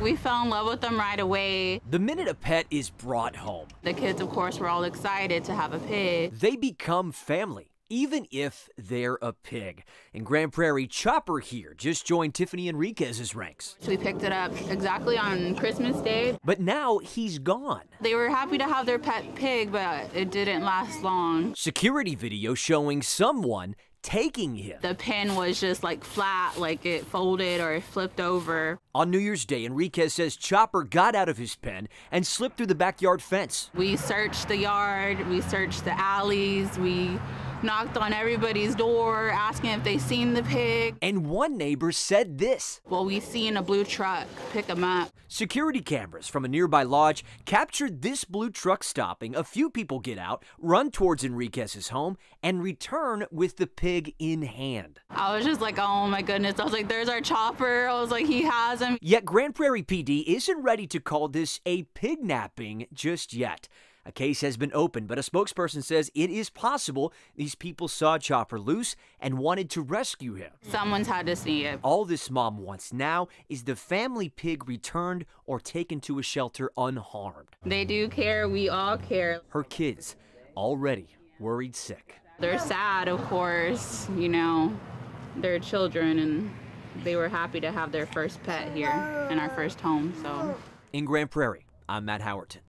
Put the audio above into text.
We fell in love with them right away. The minute a pet is brought home, the kids, of course, were all excited to have a pig. They become family even if they're a pig. And Grand Prairie Chopper here just joined Tiffany Enriquez's ranks. We picked it up exactly on Christmas Day. But now he's gone. They were happy to have their pet pig, but it didn't last long. Security video showing someone taking him. The pen was just like flat, like it folded or it flipped over. On New Year's Day, Enriquez says Chopper got out of his pen and slipped through the backyard fence. We searched the yard, we searched the alleys, we knocked on everybody's door asking if they seen the pig. And one neighbor said this. Well, we seen a blue truck pick him up. Security cameras from a nearby lodge captured this blue truck stopping. A few people get out, run towards Enriquez's home, and return with the pig in hand. I was just like, oh my goodness. I was like, there's our chopper. I was like, he has him. Yet Grand Prairie PD isn't ready to call this a pig napping just yet. A case has been opened, but a spokesperson says it is possible these people saw Chopper loose and wanted to rescue him. Someone's had to see it. All this mom wants now is the family pig returned or taken to a shelter unharmed. They do care. We all care. Her kids already worried sick. They're sad, of course, you know, they're children and they were happy to have their first pet here in our first home, so. In Grand Prairie, I'm Matt Howerton.